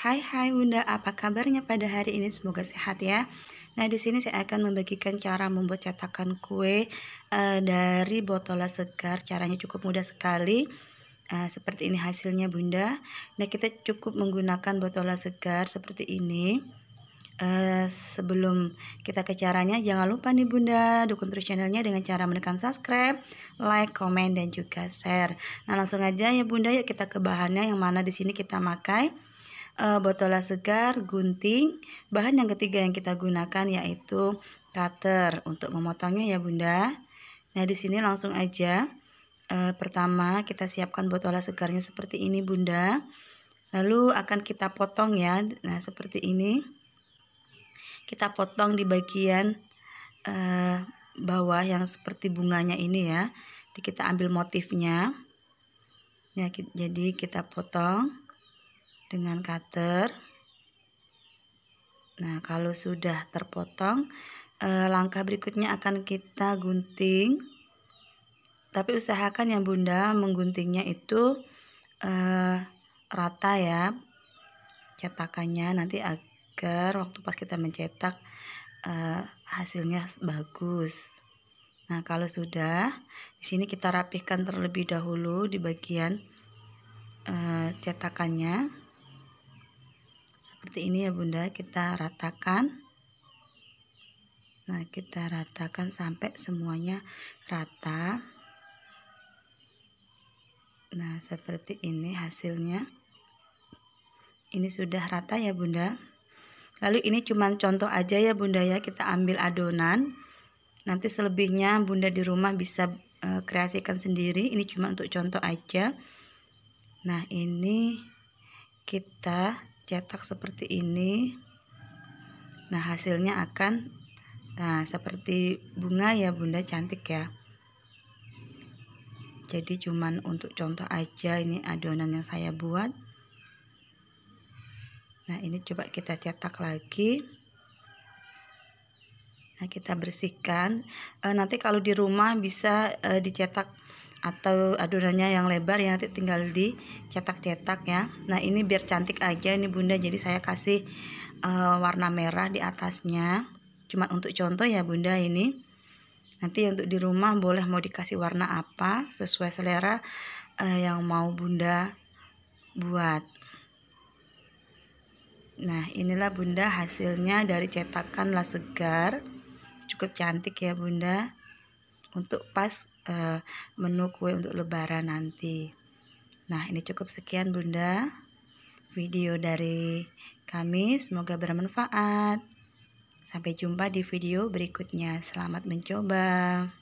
Hai hai Bunda, apa kabarnya pada hari ini? Semoga sehat ya. Nah, di sini saya akan membagikan cara membuat cetakan kue uh, dari botola segar. Caranya cukup mudah sekali. Uh, seperti ini hasilnya Bunda. Nah, kita cukup menggunakan botola segar seperti ini. Uh, sebelum kita ke caranya, jangan lupa nih Bunda dukung terus channelnya dengan cara menekan subscribe, like, komen, dan juga share. Nah, langsung aja ya Bunda, yuk kita ke bahannya yang mana di sini kita pakai Eh, botola segar, gunting. Bahan yang ketiga yang kita gunakan yaitu cutter untuk memotongnya ya Bunda. Nah, di sini langsung aja e, pertama kita siapkan botola segarnya seperti ini Bunda. Lalu akan kita potong ya. Nah, seperti ini. Kita potong di bagian e, bawah yang seperti bunganya ini ya. Jadi kita ambil motifnya. Ya, jadi kita potong dengan cutter. Nah, kalau sudah terpotong, eh, langkah berikutnya akan kita gunting. Tapi usahakan ya Bunda mengguntingnya itu eh, rata ya cetakannya nanti agar waktu pas kita mencetak eh, hasilnya bagus. Nah, kalau sudah, di sini kita rapihkan terlebih dahulu di bagian e, cetakannya seperti ini ya bunda kita ratakan nah kita ratakan sampai semuanya rata nah seperti ini hasilnya ini sudah rata ya bunda lalu ini cuma contoh aja ya bunda ya kita ambil adonan nanti selebihnya bunda di rumah bisa e, kreasikan sendiri ini cuma untuk contoh aja nah ini kita cetak seperti ini nah hasilnya akan nah, seperti bunga ya bunda cantik ya jadi cuman untuk contoh aja ini adonan yang saya buat nah ini coba kita cetak lagi Nah, kita bersihkan. E, nanti kalau di rumah bisa e, dicetak atau adonannya yang lebar yang nanti tinggal dicetak-cetak ya nah ini biar cantik aja ini bunda jadi saya kasih uh, warna merah di atasnya cuma untuk contoh ya bunda ini nanti untuk di rumah boleh mau dikasih warna apa sesuai selera uh, yang mau bunda buat nah inilah bunda hasilnya dari cetakan lah segar cukup cantik ya bunda untuk pas menu kue untuk lebaran nanti nah ini cukup sekian bunda video dari kami semoga bermanfaat sampai jumpa di video berikutnya selamat mencoba